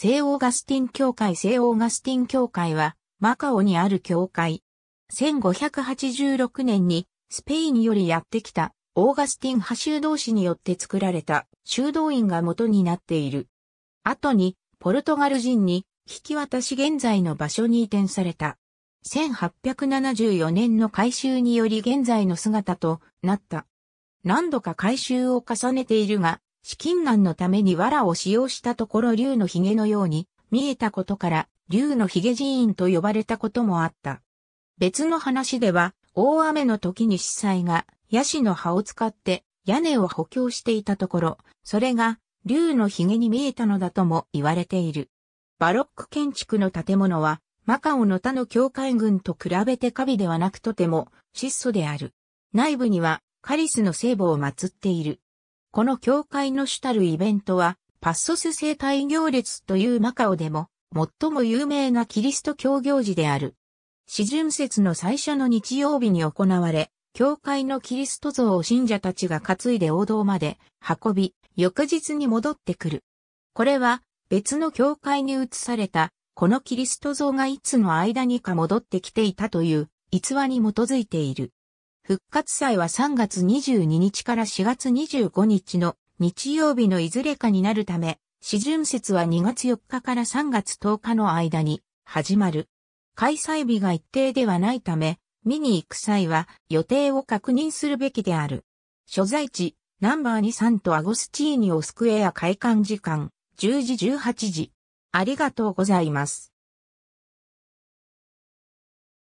聖オーガスティン教会聖オーガスティン教会は、マカオにある教会。1586年に、スペインよりやってきた、オーガスティン派修道士によって作られた、修道院が元になっている。後に、ポルトガル人に、引き渡し現在の場所に移転された。1874年の改修により現在の姿となった。何度か改修を重ねているが、資金難のために藁を使用したところ竜の髭のように見えたことから竜の髭寺院と呼ばれたこともあった。別の話では大雨の時に司祭がヤシの葉を使って屋根を補強していたところ、それが竜の髭に見えたのだとも言われている。バロック建築の建物はマカオの他の教会群と比べてカビではなくとても質素である。内部にはカリスの聖母を祀っている。この教会の主たるイベントは、パッソス生体行列というマカオでも、最も有名なキリスト教行事である。四巡節の最初の日曜日に行われ、教会のキリスト像を信者たちが担いで王道まで運び、翌日に戻ってくる。これは別の教会に移された、このキリスト像がいつの間にか戻ってきていたという逸話に基づいている。復活祭は3月22日から4月25日の日曜日のいずれかになるため、始巡節は2月4日から3月10日の間に始まる。開催日が一定ではないため、見に行く際は予定を確認するべきである。所在地、ナンバー23とアゴスチーニオスクエア開館時間、10時18時。ありがとうございます。